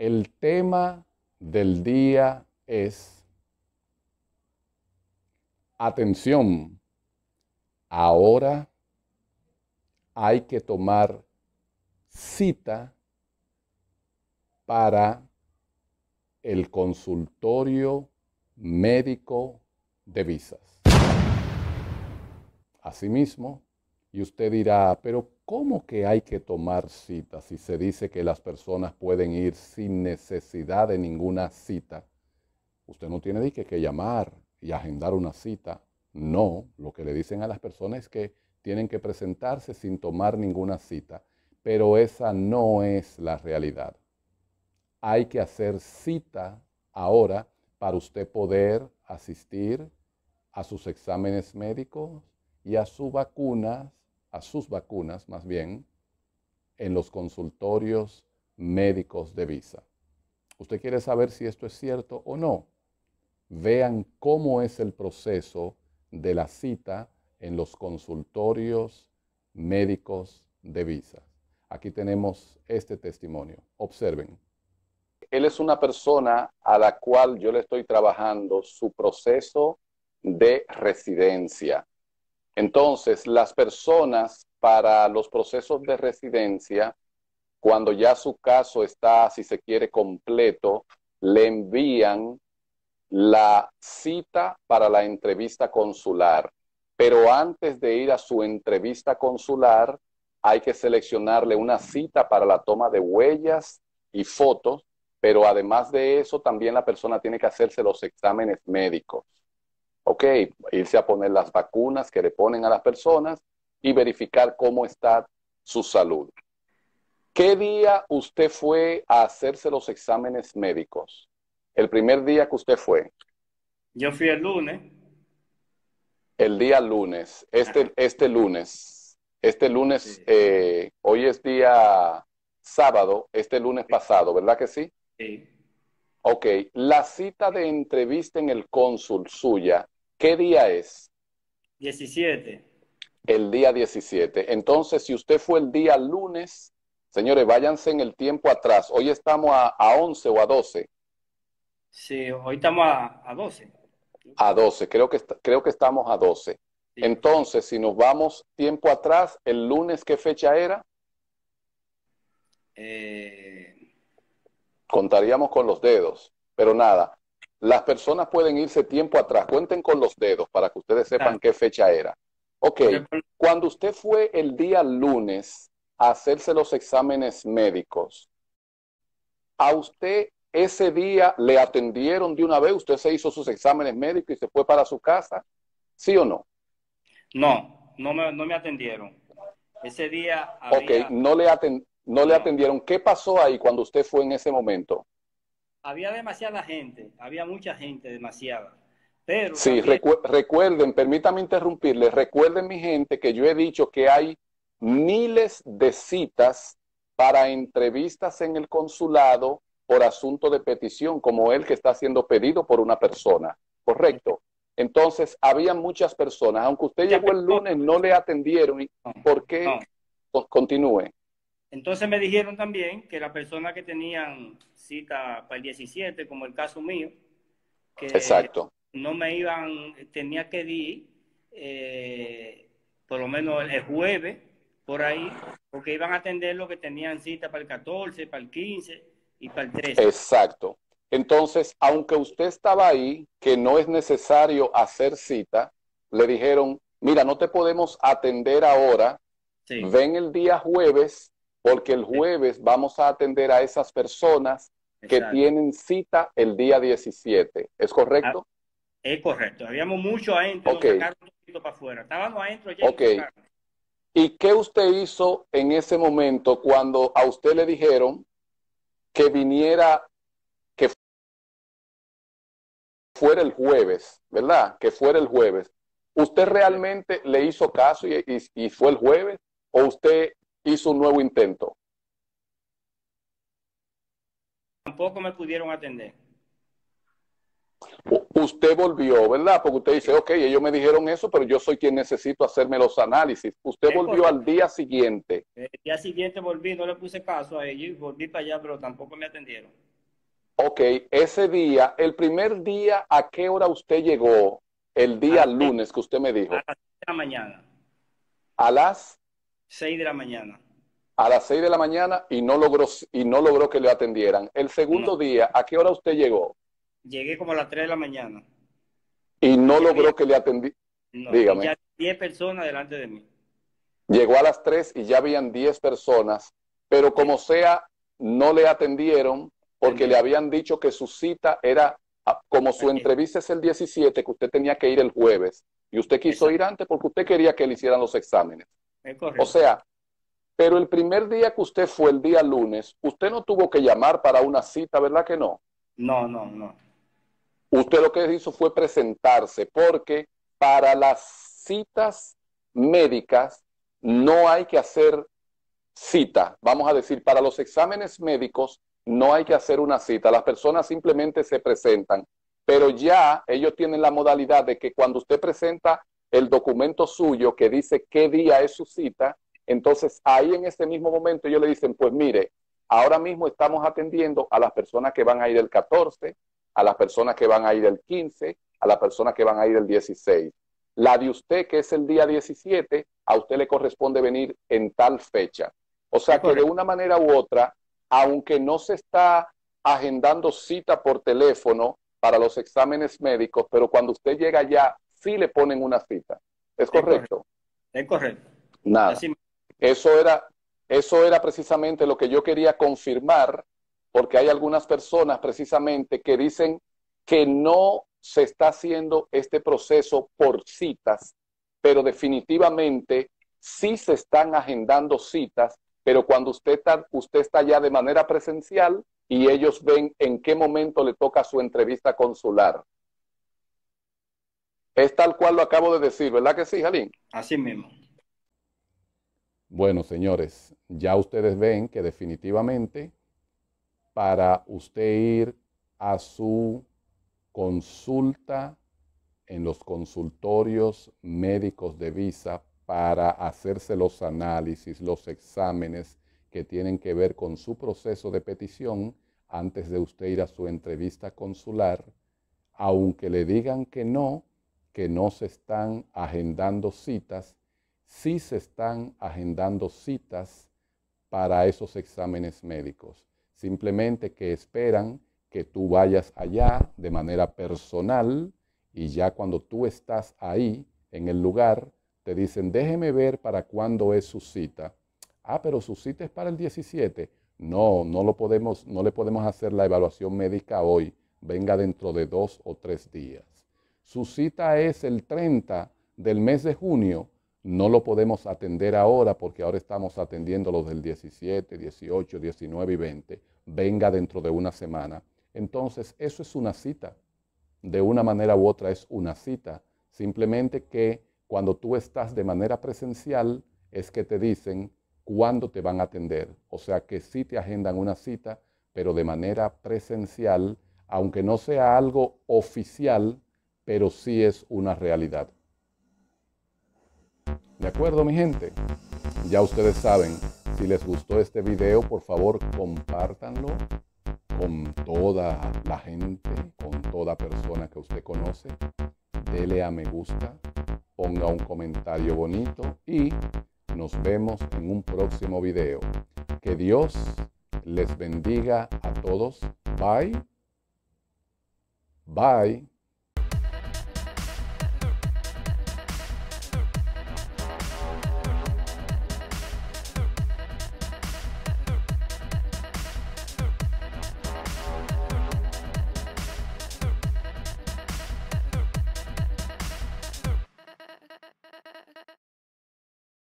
El tema del día es atención. Ahora hay que tomar cita para el consultorio médico de visas. Asimismo, y usted dirá, pero ¿cómo que hay que tomar cita si se dice que las personas pueden ir sin necesidad de ninguna cita? Usted no tiene que, que llamar y agendar una cita. No, lo que le dicen a las personas es que tienen que presentarse sin tomar ninguna cita, pero esa no es la realidad. Hay que hacer cita ahora para usted poder asistir a sus exámenes médicos y a sus vacunas a sus vacunas, más bien, en los consultorios médicos de Visa. ¿Usted quiere saber si esto es cierto o no? Vean cómo es el proceso de la cita en los consultorios médicos de Visa. Aquí tenemos este testimonio. Observen. Él es una persona a la cual yo le estoy trabajando su proceso de residencia. Entonces, las personas para los procesos de residencia, cuando ya su caso está, si se quiere, completo, le envían la cita para la entrevista consular. Pero antes de ir a su entrevista consular, hay que seleccionarle una cita para la toma de huellas y fotos, pero además de eso, también la persona tiene que hacerse los exámenes médicos ok, irse a poner las vacunas que le ponen a las personas y verificar cómo está su salud. ¿Qué día usted fue a hacerse los exámenes médicos? El primer día que usted fue. Yo fui el lunes. El día lunes, este, este lunes, este lunes, eh, hoy es día sábado, este lunes pasado, ¿verdad que sí? Sí. Ok, la cita de entrevista en el cónsul suya ¿Qué día es? 17. El día 17. Entonces, si usted fue el día lunes, señores, váyanse en el tiempo atrás. Hoy estamos a, 11 o a 12. Sí, hoy estamos a, 12. A 12, creo que, creo que estamos a 12. Entonces, si nos vamos tiempo atrás, el lunes, ¿qué fecha era? Eh, Contaríamos con los dedos, pero nada. Las personas pueden irse tiempo atrás, cuenten con los dedos para que ustedes sepan qué fecha era. Ok, cuando usted fue el día lunes a hacerse los exámenes médicos, ¿a usted ese día le atendieron de una vez? ¿Usted se hizo sus exámenes médicos y se fue para su casa? ¿Sí o no? No, no me, no me atendieron. Ese día... Había... Ok, no le, no le atendieron. ¿Qué pasó ahí cuando usted fue en ese momento? había demasiada gente, había mucha gente, demasiada. Pero sí, recuerden, permítame interrumpirles, recuerden mi gente que yo he dicho que hay miles de citas para entrevistas en el consulado por asunto de petición, como el que está siendo pedido por una persona, ¿correcto? Entonces, había muchas personas, aunque usted llegó el lunes, no le atendieron. ¿Por qué? continúe. Entonces me dijeron también que la persona que tenían cita para el 17, como el caso mío, que Exacto. no me iban, tenía que ir eh, por lo menos el jueves por ahí, porque iban a atender lo que tenían cita para el 14, para el 15 y para el 13. Exacto. Entonces, aunque usted estaba ahí, que no es necesario hacer cita, le dijeron, mira, no te podemos atender ahora, sí. ven el día jueves porque el jueves vamos a atender a esas personas que tienen cita el día 17. ¿Es correcto? Ah, es correcto. Habíamos mucho adentro, Estábamos adentro Ok. Y, qué usted hizo en ese momento cuando a usted le dijeron que viniera, que fuera el jueves, ¿verdad? Que fuera el jueves. ¿Usted realmente le hizo caso y fue el jueves? ¿O usted hizo un nuevo intento. Tampoco me pudieron atender. Usted volvió, ¿verdad? Porque usted dice, ok, ellos me dijeron eso, pero yo soy quien necesito hacerme los análisis. Usted volvió al día siguiente. El eh, día siguiente volví, no le puse caso a ellos volví para allá, pero tampoco me atendieron. Ok, ese día, el primer día, ¿a qué hora usted llegó? El día ah, lunes que usted me dijo. A las de la mañana. A las 6 de la mañana. A las 6 de la mañana y no logró, y no logró que le atendieran. El segundo día, ¿a qué hora usted llegó? Llegué como a las 3 de la mañana. Y no logró que le atendieran. Dígame. 10 personas delante de mí. Llegó a las 3 y ya habían 10 personas, pero como sea, no le atendieron porque le habían dicho que su cita era, ah, como su entrevista es el 17, que usted tenía que ir el jueves, y usted quiso ir antes porque usted quería que le hicieran los exámenes. O sea, pero el primer día que usted fue, el día lunes, usted no tuvo que llamar para una cita, ¿verdad que no? No, no, no. Usted lo que hizo fue presentarse, porque para las citas médicas no hay que hacer cita. Vamos a decir, para los exámenes médicos no hay que hacer una cita. Las personas simplemente se presentan, pero ya ellos tienen la modalidad de que cuando usted presenta el documento suyo que dice qué día es su cita, entonces ahí en ese mismo momento ellos le dicen, pues mire, ahora mismo estamos atendiendo a las personas que van a ir el 14, a las personas que van a ir el 15, a las personas que van a ir el 16. La de usted, que es el día 17, a usted le corresponde venir en tal fecha. O sea que de una manera u otra, aunque no se está agendando cita por teléfono para los exámenes médicos, pero cuando usted llega ya sí le ponen una cita. ¿Es correcto? Es correcto. Nada. Eso era, eso era precisamente lo que yo quería confirmar, porque hay algunas personas precisamente que dicen que no se está haciendo este proceso por citas, pero definitivamente sí se están agendando citas, pero cuando usted está, usted está ya de manera presencial y ellos ven en qué momento le toca su entrevista consular. Es tal cual lo acabo de decir, ¿verdad que sí, Jalín? Así mismo. Bueno, señores, ya ustedes ven que definitivamente para usted ir a su consulta en los consultorios médicos de visa para hacerse los análisis, los exámenes que tienen que ver con su proceso de petición antes de usted ir a su entrevista consular, aunque le digan que no, que no se están agendando citas, sí se están agendando citas para esos exámenes médicos. Simplemente que esperan que tú vayas allá de manera personal y ya cuando tú estás ahí en el lugar, te dicen, déjeme ver para cuándo es su cita. Ah, pero su cita es para el 17. No, no, lo podemos, no le podemos hacer la evaluación médica hoy. Venga dentro de dos o tres días su cita es el 30 del mes de junio, no lo podemos atender ahora porque ahora estamos atendiendo los del 17, 18, 19 y 20. Venga dentro de una semana. Entonces, eso es una cita. De una manera u otra es una cita. Simplemente que cuando tú estás de manera presencial es que te dicen cuándo te van a atender. O sea que sí te agendan una cita, pero de manera presencial, aunque no sea algo oficial, pero sí es una realidad. ¿De acuerdo, mi gente? Ya ustedes saben, si les gustó este video, por favor, compártanlo con toda la gente, con toda persona que usted conoce. Dele a me gusta, ponga un comentario bonito y nos vemos en un próximo video. Que Dios les bendiga a todos. Bye. Bye.